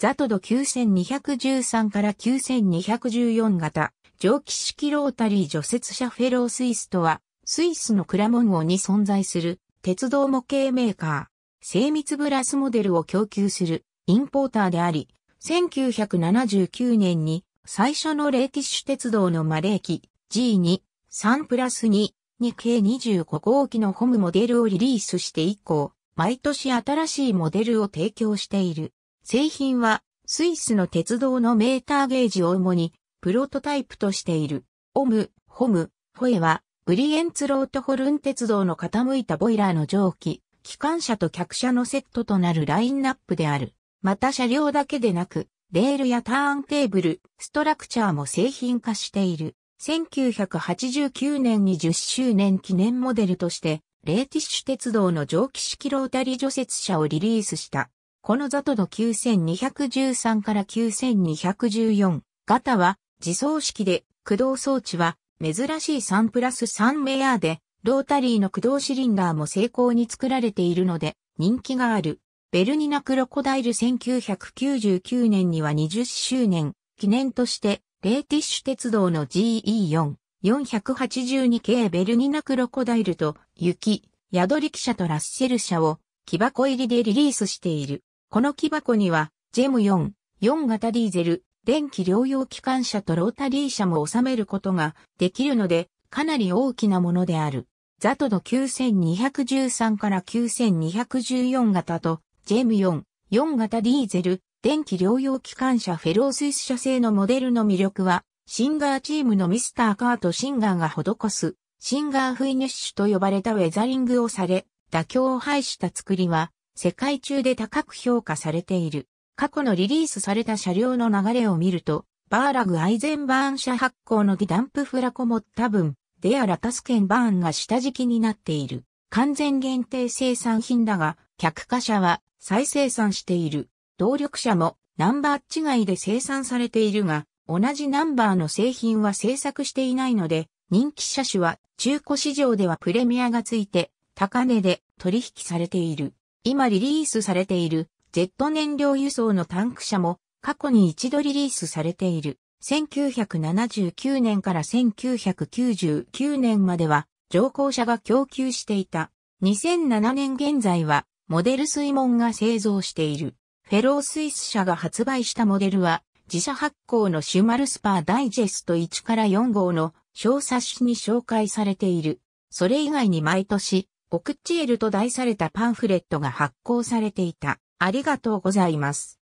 ザトド9213から9214型、蒸気式ロータリー除雪車フェロースイスとは、スイスのクラモン号に存在する鉄道模型メーカー、精密ブラスモデルを供給するインポーターであり、1979年に最初のレーィッシュ鉄道のマレー機 G2、3プラス2、に計25号機のホムモデルをリリースして以降、毎年新しいモデルを提供している。製品はスイスの鉄道のメーターゲージを主にプロトタイプとしている。オム、ホム、ホエはブリエンツロートホルン鉄道の傾いたボイラーの蒸気、機関車と客車のセットとなるラインナップである。また車両だけでなく、レールやターンテーブル、ストラクチャーも製品化している。1989年に10周年記念モデルとして、レーティッシュ鉄道の蒸気式ロータリ除雪車をリリースした。このザトド9213から9214型は自走式で駆動装置は珍しい3プラス3メアでロータリーの駆動シリンダーも成功に作られているので人気がある。ベルニナクロコダイル1999年には20周年記念としてレーティッシュ鉄道の GE4 482系ベルニナクロコダイルと雪、宿り汽車とラッシェル車を木箱入りでリリースしている。この木箱には、ジェム4、4型ディーゼル、電気療養機関車とロータリー車も収めることができるので、かなり大きなものである。ザトド9213から9214型と、ジェム4、4型ディーゼル、電気療養機関車フェロースイス社製のモデルの魅力は、シンガーチームのミスターカートシンガーが施す、シンガーフィニッシュと呼ばれたウェザリングをされ、妥協を排した作りは、世界中で高く評価されている。過去のリリースされた車両の流れを見ると、バーラグ・アイゼンバーン車発行のディダンプ・フラコも多分、デアラ・タスケン・バーンが下敷きになっている。完全限定生産品だが、客貨車は再生産している。動力車もナンバー違いで生産されているが、同じナンバーの製品は製作していないので、人気車種は中古市場ではプレミアがついて高値で取引されている。今リリースされている、ジェット燃料輸送のタンク車も、過去に一度リリースされている。1979年から1999年までは、乗降車が供給していた。2007年現在は、モデル水門が製造している。フェロースイス社が発売したモデルは、自社発行のシュマルスパーダイジェスト1から4号の小冊子に紹介されている。それ以外に毎年、オクッチエルと題されたパンフレットが発行されていた。ありがとうございます。